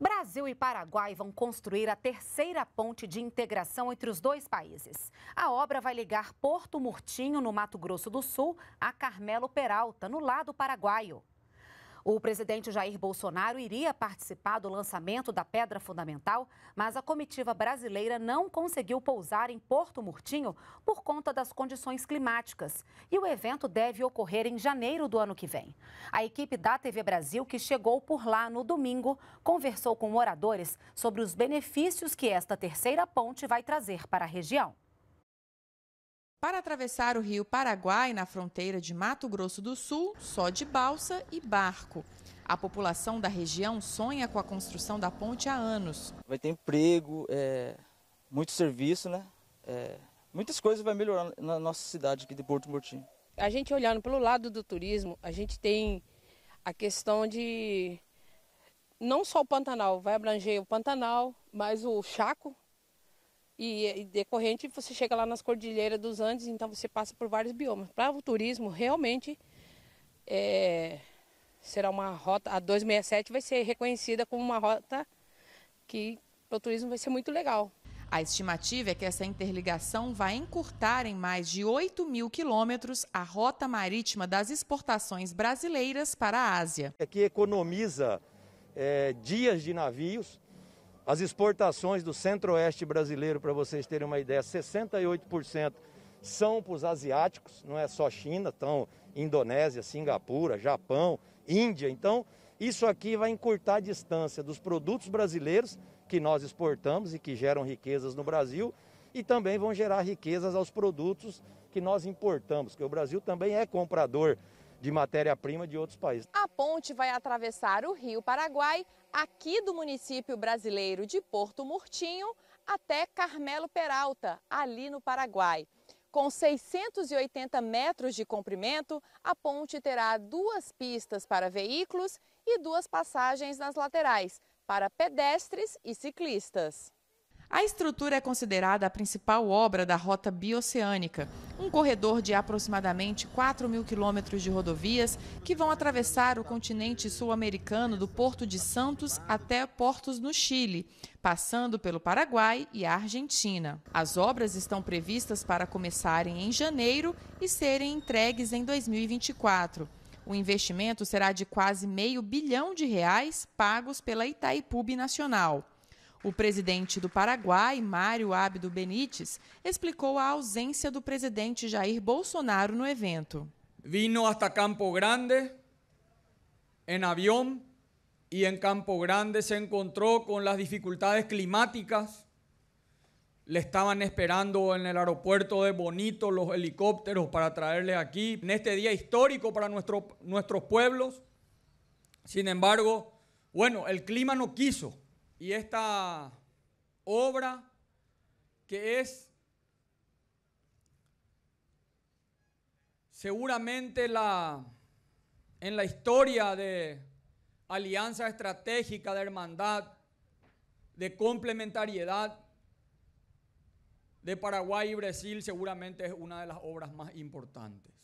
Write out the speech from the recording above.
Brasil e Paraguai vão construir a terceira ponte de integração entre os dois países. A obra vai ligar Porto Murtinho, no Mato Grosso do Sul, a Carmelo Peralta, no lado paraguaio. O presidente Jair Bolsonaro iria participar do lançamento da pedra fundamental, mas a comitiva brasileira não conseguiu pousar em Porto Murtinho por conta das condições climáticas. E o evento deve ocorrer em janeiro do ano que vem. A equipe da TV Brasil, que chegou por lá no domingo, conversou com moradores sobre os benefícios que esta terceira ponte vai trazer para a região. Para atravessar o rio Paraguai na fronteira de Mato Grosso do Sul, só de balsa e barco. A população da região sonha com a construção da ponte há anos. Vai ter emprego, é, muito serviço, né? É, muitas coisas vai melhorar na nossa cidade aqui de Porto Murtinho. A gente olhando pelo lado do turismo, a gente tem a questão de não só o Pantanal, vai abranger o Pantanal, mas o Chaco, e, e, decorrente você chega lá nas cordilheiras dos Andes, então você passa por vários biomas. Para o turismo, realmente é, será uma rota, a 267 vai ser reconhecida como uma rota que para o turismo vai ser muito legal. A estimativa é que essa interligação vai encurtar em mais de 8 mil quilômetros a rota marítima das exportações brasileiras para a Ásia. É que economiza é, dias de navios, as exportações do centro-oeste brasileiro, para vocês terem uma ideia, 68% são para os asiáticos, não é só China, estão Indonésia, Singapura, Japão, Índia. Então, isso aqui vai encurtar a distância dos produtos brasileiros que nós exportamos e que geram riquezas no Brasil e também vão gerar riquezas aos produtos que nós importamos, que o Brasil também é comprador de matéria-prima de outros países. A ponte vai atravessar o Rio Paraguai, aqui do município brasileiro de Porto Murtinho, até Carmelo Peralta, ali no Paraguai. Com 680 metros de comprimento, a ponte terá duas pistas para veículos e duas passagens nas laterais, para pedestres e ciclistas. A estrutura é considerada a principal obra da Rota Bioceânica, um corredor de aproximadamente 4 mil quilômetros de rodovias que vão atravessar o continente sul-americano do Porto de Santos até portos no Chile, passando pelo Paraguai e a Argentina. As obras estão previstas para começarem em janeiro e serem entregues em 2024. O investimento será de quase meio bilhão de reais pagos pela Itaipu Nacional. El presidente do Paraguay, Mario Ábido Benítez, explicó la ausencia del presidente Jair Bolsonaro no evento. Vino hasta Campo Grande en avión y en Campo Grande se encontró con las dificultades climáticas. Le estaban esperando en el aeropuerto de Bonito los helicópteros para traerle aquí en este día histórico para nuestros pueblos. Sin embargo, bueno, el clima no quiso y esta obra que es seguramente la, en la historia de alianza estratégica, de hermandad, de complementariedad de Paraguay y Brasil, seguramente es una de las obras más importantes.